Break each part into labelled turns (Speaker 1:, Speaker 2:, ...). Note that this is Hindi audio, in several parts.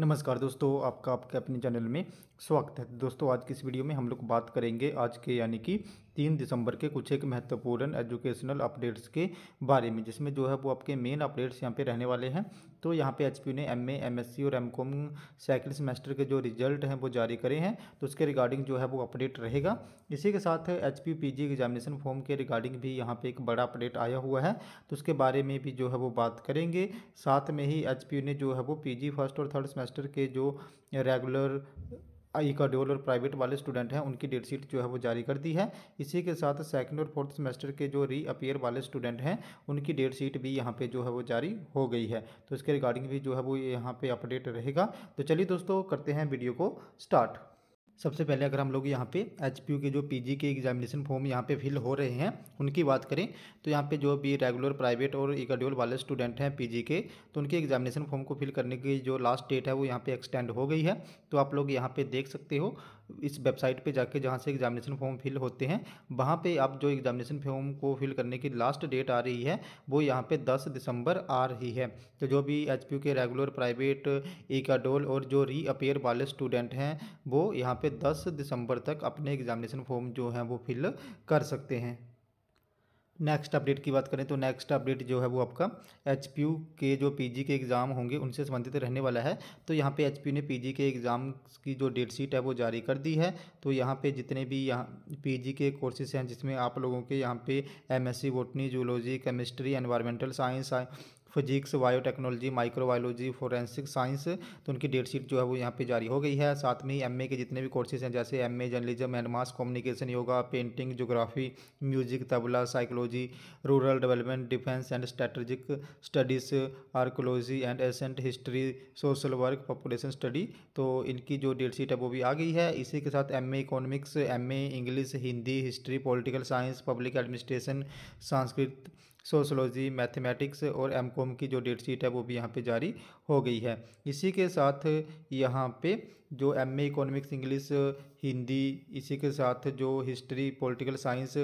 Speaker 1: नमस्कार दोस्तों आपका आपके अपने चैनल में स्वागत है दोस्तों आज की इस वीडियो में हम लोग बात करेंगे आज के यानी कि तीन दिसंबर के कुछ एक महत्वपूर्ण एजुकेशनल अपडेट्स के बारे में जिसमें जो है वो आपके मेन अपडेट्स यहाँ पे रहने वाले हैं तो यहाँ पे एच ने एम सी और एम कॉम सेकेंड सेमेस्टर के जो रिजल्ट हैं वो जारी करे हैं तो उसके रिगार्डिंग जो है वो अपडेट रहेगा इसी के साथ एच पी एग्जामिनेशन फॉर्म के रिगार्डिंग भी यहाँ पे एक बड़ा अपडेट आया हुआ है तो उसके बारे में भी जो है वो बात करेंगे साथ में ही एच ने जो है वो पी फर्स्ट और थर्ड सेमेस्टर के जो रेगुलर आई का और प्राइवेट वाले स्टूडेंट हैं उनकी डेट शीट जो है वो जारी कर दी है इसी के साथ सेकंड और फोर्थ सेमेस्टर के जो री अपीयर वाले स्टूडेंट हैं उनकी डेट शीट भी यहाँ पे जो है वो जारी हो गई है तो इसके रिगार्डिंग भी जो है वो यहाँ पे अपडेट रहेगा तो चलिए दोस्तों करते हैं वीडियो को स्टार्ट सबसे पहले अगर हम लोग यहाँ पे एच के जो पीजी के एग्जामिनेशन फॉर्म यहाँ पे फिल हो रहे हैं उनकी बात करें तो यहाँ पे जो भी रेगुलर प्राइवेट और इकाड्यूल वाले स्टूडेंट हैं पीजी के तो उनके एग्जामिनेशन फॉर्म को फिल करने की जो लास्ट डेट है वो यहाँ पे एक्सटेंड हो गई है तो आप लोग यहाँ पे देख सकते हो इस वेबसाइट पे जाके जहाँ से एग्जामिनेशन फॉर्म फिल होते हैं वहाँ पे आप जो एग्जामिनेशन फॉर्म को फिल करने की लास्ट डेट आ रही है वो यहाँ पे 10 दिसंबर आ रही है तो जो भी एच के रेगुलर प्राइवेट इकाडोल और जो अपेयर वाले स्टूडेंट हैं वो यहाँ पे 10 दिसंबर तक अपने एग्जामिनेशन फॉर्म जो हैं वो फिल कर सकते हैं नेक्स्ट अपडेट की बात करें तो नेक्स्ट अपडेट जो है वो आपका एच के जो पीजी के एग्ज़ाम होंगे उनसे संबंधित रहने वाला है तो यहाँ पे एच ने पीजी के एग्ज़ाम की जो डेट शीट है वो जारी कर दी है तो यहाँ पे जितने भी यहाँ पीजी के कोर्सेज हैं जिसमें आप लोगों के यहाँ पे MSc botany zoology chemistry environmental science physics biotechnology microbiology forensic science तो उनकी डेट शीट जो है वो यहाँ पे जारी हो गई है साथ में ही एम के जितने भी कोर्सेज हैं जैसे M A journalism and mass communication yoga painting geography music tabla psychology rural development defence and strategic studies archaeology and ancient history social work population study तो इनकी जो डेट शीट है वो भी आ गई है इसी के साथ M A economics M A English Hindi history political science public administration Sanskrit sociology mathematics और एमकॉम की जो डेट शीट है वो भी यहाँ पे जारी हो गई है इसी के साथ यहाँ पे जो M A economics English Hindi इसी के साथ जो हिस्ट्री पॉलिटिकल साइंस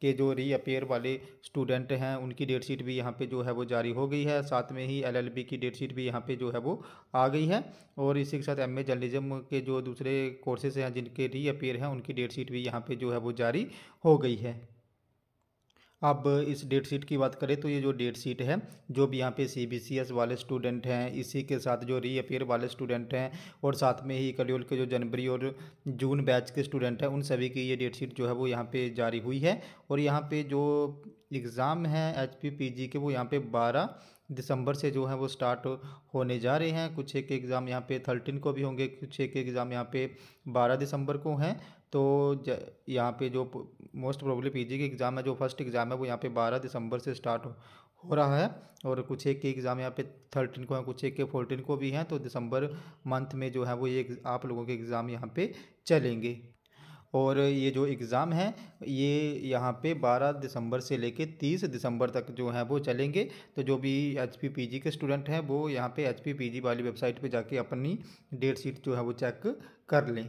Speaker 1: के जो रीअपेयर वाले स्टूडेंट हैं उनकी डेट शीट भी यहाँ पे जो है वो जारी हो गई है साथ में ही एलएलबी की डेट शीट भी यहाँ पे जो है वो आ गई है और इसी के साथ एम ए जर्नलिज्म के जो दूसरे कोर्सेज हैं जिनके रीअपेयर हैं उनकी डेट शीट भी यहाँ पर जो है वो जारी हो गई है अब इस डेट शीट की बात करें तो ये जो डेट शीट है जो भी यहाँ पे सी बी सी एस वाले स्टूडेंट हैं इसी के साथ जो रीअपेयर वाले स्टूडेंट हैं और साथ में ही कलियोल के जो जनवरी और जून बैच के स्टूडेंट हैं उन सभी की ये डेट शीट जो है वो यहाँ पे जारी हुई है और यहाँ पे जो एग्ज़ाम हैं एच पी पी जी के वो यहाँ पे बारह दिसंबर से जो है वो स्टार्ट होने जा रहे हैं कुछ एक एग्ज़ाम यहाँ पे थर्टीन को भी होंगे कुछ एक एग्ज़ाम यहाँ पे बारह दिसंबर को हैं तो यहाँ पे जो मोस्ट प्रोबेबली पीजी के एग्ज़ाम है जो फर्स्ट एग्ज़ाम है वो यहाँ पे 12 दिसंबर से स्टार्ट हो, हो रहा है और कुछ एक के एग्ज़ाम यहाँ पे थर्टीन को हैं कुछ एक के फोर्टीन को भी हैं तो दिसंबर मंथ में जो है वो ये आप लोगों के एग्ज़ाम यहाँ पे चलेंगे और ये जो एग्ज़ाम है ये यहाँ पे 12 दिसंबर से लेके 30 दिसंबर तक जो है वो चलेंगे तो जो भी एच पी पी जी के स्टूडेंट हैं वो यहाँ पे एच पी पी जी वाली वेबसाइट पे जाके अपनी डेट शीट जो है वो चेक कर लें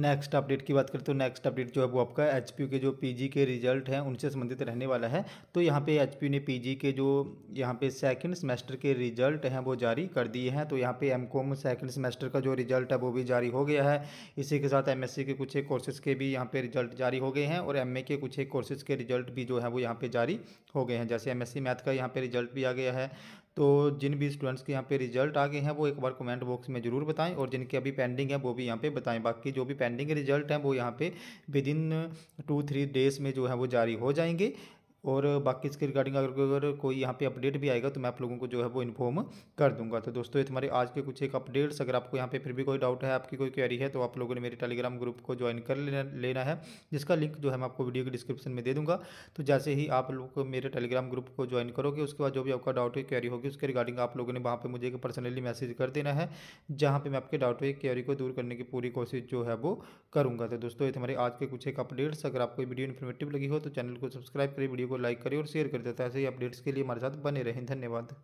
Speaker 1: नेक्स्ट अपडेट की बात करें तो नेक्स्ट अपडेट जो है वो आपका एच के जो पी के रिजल्ट हैं उनसे संबंधित रहने वाला है तो यहाँ पे एच ने पी के जो यहाँ पे सेकंड सेमेस्टर के रिजल्ट हैं वो जारी कर दिए हैं तो यहाँ पे एम कॉम सेकेंड सेमेस्टर का जो रिजल्ट है वो भी जारी हो गया है इसी के साथ एम के कुछ एक कोर्सेज़ के भी यहाँ पर रिजल्ट जारी हो गए हैं और एम के कुछ एक कोर्सेज़ के रिजल्ट भी जो है वो यहाँ पर जारी हो गए हैं जैसे एम मैथ का यहाँ पर रिजल्ट भी आ गया है तो जिन भी स्टूडेंट्स के यहाँ पे रिजल्ट आ गए हैं वो एक बार कमेंट बॉक्स में ज़रूर बताएं और जिनके अभी पेंडिंग है वो भी यहाँ पे बताएं बाकी जो भी पेंडिंग रिजल्ट हैं वो यहाँ पे within two three days में जो है वो जारी हो जाएंगे और बाकी इसके रिगार्डिंग अगर अगर कोई यहाँ पे अपडेट भी आएगा तो मैं आप लोगों को जो है वो इन्फॉर्म कर दूंगा तो दोस्तों ये तुम्हारे आज के कुछ एक अपडेट्स अगर आपको यहाँ पे फिर भी कोई डाउट है आपकी कोई क्वेरी है तो आप लोगों ने मेरे टेलीग्राम ग्रुप को ज्वाइन कर लेना लेना है जिसका लिंक जो है मैं आपको वीडियो के डिस्क्रिप्शन में दे दूँगा तो जैसे ही आप लोग मेरे टेलीग्राम ग्रुप को ज्वाइन करोगे उसके बाद जो भी आपका डाउट है क्वेरी होगी उसके रिगार्डिंग आप लोगों ने वहाँ पर मुझे एक पर्सनली मैसेज कर देना है जहाँ पर मैं आपके डाउट है क्वेरी को दूर करने की पूरी कोशिश जो है वो करूँगा तो दोस्तों ये तुम्हारे आज के कुछ एक अपडेट्स अगर आपको वीडियो इन्फॉर्मेटिव लगी हो तो चैनल को सब्सक्राइब करिए वीडियो को लाइक करें और शेयर करें तथा ऐसे ही अपडेट्स के लिए हमारे साथ बने रहें धन्यवाद